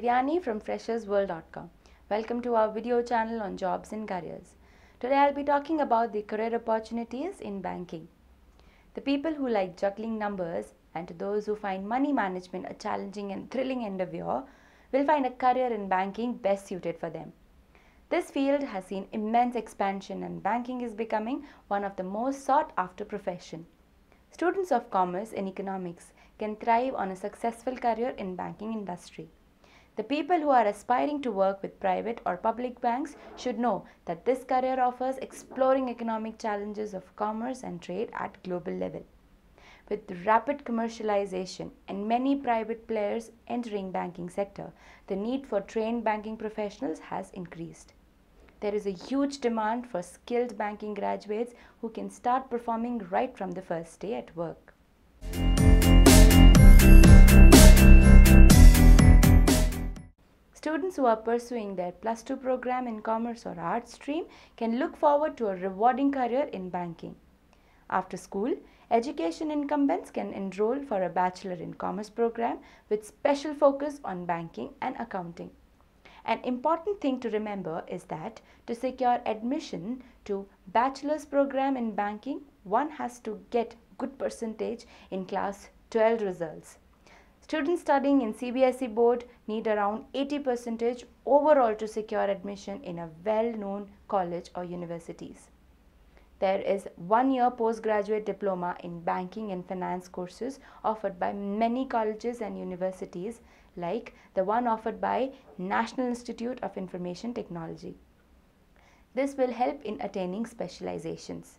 Devyani from freshersworld.com. Welcome to our video channel on jobs and careers. Today I'll be talking about the career opportunities in banking. The people who like juggling numbers and to those who find money management a challenging and thrilling endeavor will find a career in banking best suited for them. This field has seen immense expansion and banking is becoming one of the most sought after profession. Students of commerce and economics can thrive on a successful career in banking industry. The people who are aspiring to work with private or public banks should know that this career offers exploring economic challenges of commerce and trade at global level. With rapid commercialization and many private players entering banking sector, the need for trained banking professionals has increased. There is a huge demand for skilled banking graduates who can start performing right from the first day at work. Students who are pursuing their plus 2 program in commerce or arts stream can look forward to a rewarding career in banking. After school, education incumbents can enroll for a bachelor in commerce program with special focus on banking and accounting. An important thing to remember is that to secure admission to bachelor's program in banking, one has to get good percentage in class 12 results. Students studying in CBSE board need around 80% overall to secure admission in a well-known college or universities. There is one-year postgraduate diploma in banking and finance courses offered by many colleges and universities like the one offered by National Institute of Information Technology. This will help in attaining specializations.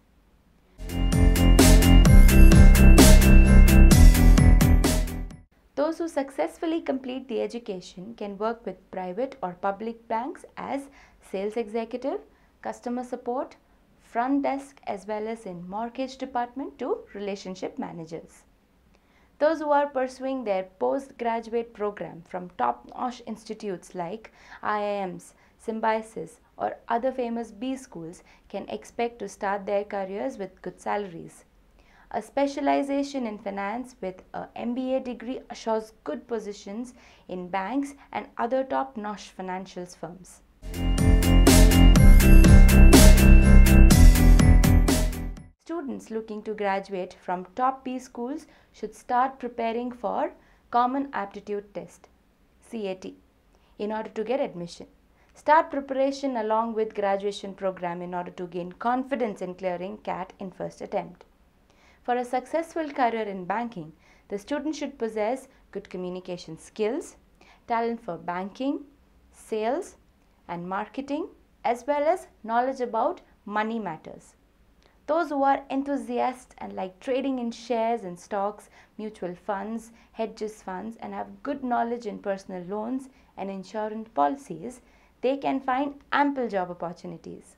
Those who successfully complete the education can work with private or public banks as sales executive, customer support, front desk as well as in mortgage department to relationship managers. Those who are pursuing their postgraduate program from top-notch institutes like IIMs, Symbiosis or other famous B schools can expect to start their careers with good salaries. A specialization in finance with a MBA degree assures good positions in banks and other top-notch financial firms. Students looking to graduate from top B schools should start preparing for Common Aptitude Test CAT in order to get admission. Start preparation along with graduation program in order to gain confidence in clearing CAT in first attempt. For a successful career in banking, the student should possess good communication skills, talent for banking, sales and marketing as well as knowledge about money matters. Those who are enthusiasts and like trading in shares and stocks, mutual funds, hedges funds and have good knowledge in personal loans and insurance policies, they can find ample job opportunities.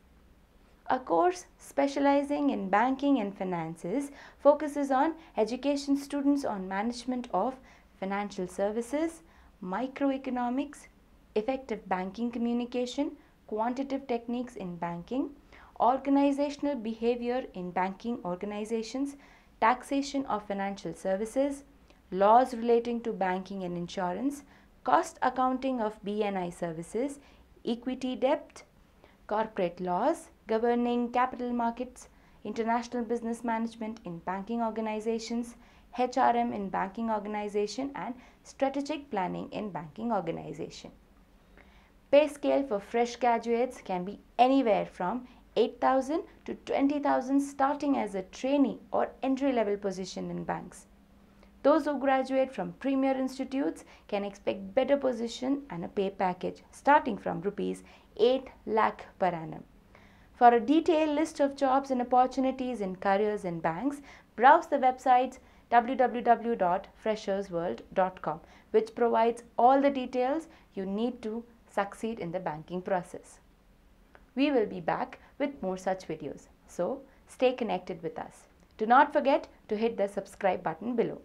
A course specializing in banking and finances focuses on education students on management of financial services, microeconomics, effective banking communication, quantitative techniques in banking, organizational behavior in banking organizations, taxation of financial services, laws relating to banking and insurance, cost accounting of BNI services, equity debt, corporate laws, governing capital markets, international business management in banking organizations, HRM in banking organization and strategic planning in banking organization. Pay scale for fresh graduates can be anywhere from 8,000 to 20,000 starting as a trainee or entry level position in banks. Those who graduate from premier institutes can expect better position and a pay package starting from rupees 8 lakh per annum. For a detailed list of jobs and opportunities in careers and banks, browse the websites www.freshersworld.com which provides all the details you need to succeed in the banking process. We will be back with more such videos. So, stay connected with us. Do not forget to hit the subscribe button below.